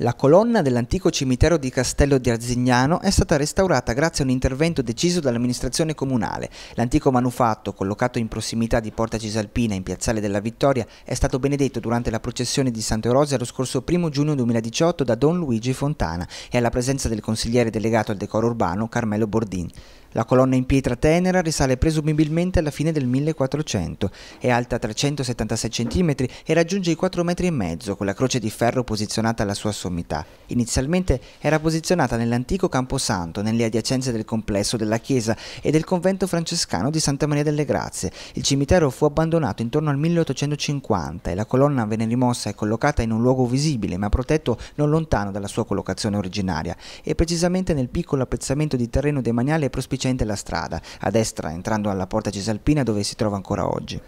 La colonna dell'antico cimitero di Castello di Arzignano è stata restaurata grazie a un intervento deciso dall'amministrazione comunale. L'antico manufatto, collocato in prossimità di Porta Cisalpina in Piazzale della Vittoria, è stato benedetto durante la processione di Sant'Eurosio lo scorso 1 giugno 2018 da Don Luigi Fontana e alla presenza del consigliere delegato al decoro urbano Carmelo Bordin. La colonna in pietra tenera risale presumibilmente alla fine del 1400, è alta 376 cm e raggiunge i 4,5 m con la croce di ferro posizionata alla sua sommità. Inizialmente era posizionata nell'antico Camposanto, nelle adiacenze del complesso della chiesa e del convento francescano di Santa Maria delle Grazie. Il cimitero fu abbandonato intorno al 1850 e la colonna venne rimossa e collocata in un luogo visibile ma protetto non lontano dalla sua collocazione originaria e precisamente nel piccolo appezzamento di terreno demaniale prospettivo sufficiente la strada, a destra entrando alla porta Cisalpina dove si trova ancora oggi.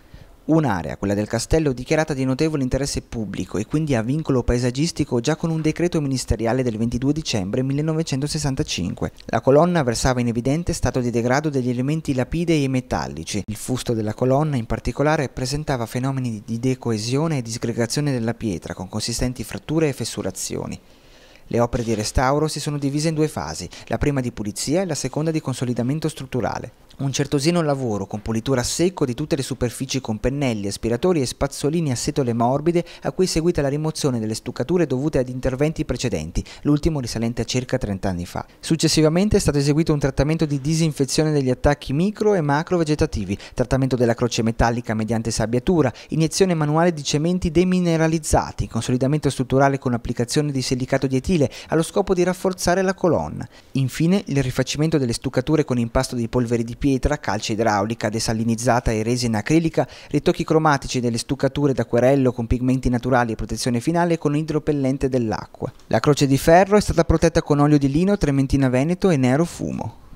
Un'area, quella del castello, dichiarata di notevole interesse pubblico e quindi a vincolo paesaggistico già con un decreto ministeriale del 22 dicembre 1965. La colonna versava in evidente stato di degrado degli elementi lapidei e metallici. Il fusto della colonna in particolare presentava fenomeni di decoesione e disgregazione della pietra con consistenti fratture e fessurazioni. Le opere di restauro si sono divise in due fasi, la prima di pulizia e la seconda di consolidamento strutturale. Un certosino lavoro con pulitura a secco di tutte le superfici con pennelli, aspiratori e spazzolini a setole morbide a cui è seguita la rimozione delle stuccature dovute ad interventi precedenti, l'ultimo risalente a circa 30 anni fa. Successivamente è stato eseguito un trattamento di disinfezione degli attacchi micro e macro vegetativi, trattamento della croce metallica mediante sabbiatura, iniezione manuale di cementi demineralizzati, consolidamento strutturale con applicazione di silicato di etile allo scopo di rafforzare la colonna. Infine il rifacimento delle stuccature con impasto di polveri di pietra pietra, calce idraulica, desalinizzata e resa in acrilica, ritocchi cromatici delle stuccature d'acquerello con pigmenti naturali e protezione finale con idropellente dell'acqua. La croce di ferro è stata protetta con olio di lino, trementina veneto e nero fumo.